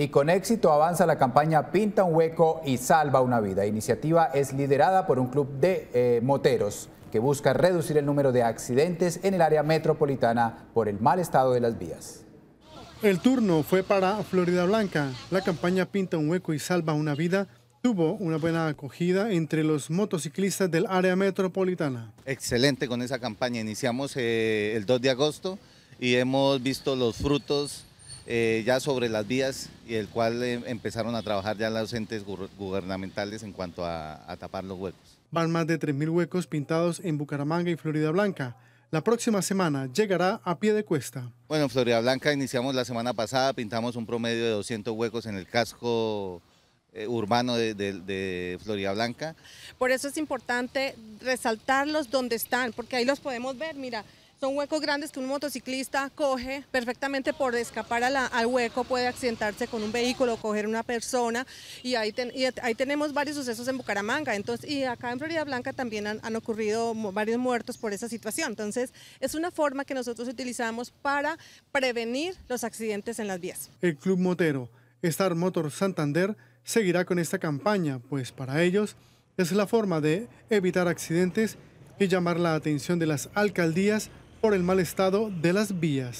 y con éxito avanza la campaña Pinta un hueco y salva una vida. La iniciativa es liderada por un club de eh, moteros que busca reducir el número de accidentes en el área metropolitana por el mal estado de las vías. El turno fue para Florida Blanca. La campaña Pinta un hueco y salva una vida tuvo una buena acogida entre los motociclistas del área metropolitana. Excelente con esa campaña. Iniciamos eh, el 2 de agosto y hemos visto los frutos eh, ya sobre las vías y el cual eh, empezaron a trabajar ya los entes gubernamentales en cuanto a, tapar los huecos. Van más de 3.000 huecos pintados en Bucaramanga y Florida Blanca. La próxima semana llegará a pie de cuesta. Bueno, en Florida Blanca iniciamos la semana pasada, pintamos un promedio de 200 huecos en el casco eh, urbano de, de, Florida Blanca. Por eso es importante resaltarlos donde están, porque ahí los podemos ver, mira, son huecos grandes que un motociclista coge perfectamente por escapar a la, al hueco, puede accidentarse con un vehículo, coger una persona y ahí, y ahí tenemos varios sucesos en Bucaramanga. Entonces, y acá en Florida Blanca también han, han ocurrido varios muertos por esa situación. Entonces, es una forma que nosotros utilizamos para prevenir los accidentes en las vías. El Club Motero, Star Motor Santander, seguirá con esta campaña, pues para ellos es la forma de evitar accidentes y llamar la atención de las alcaldías por el mal estado de las vías.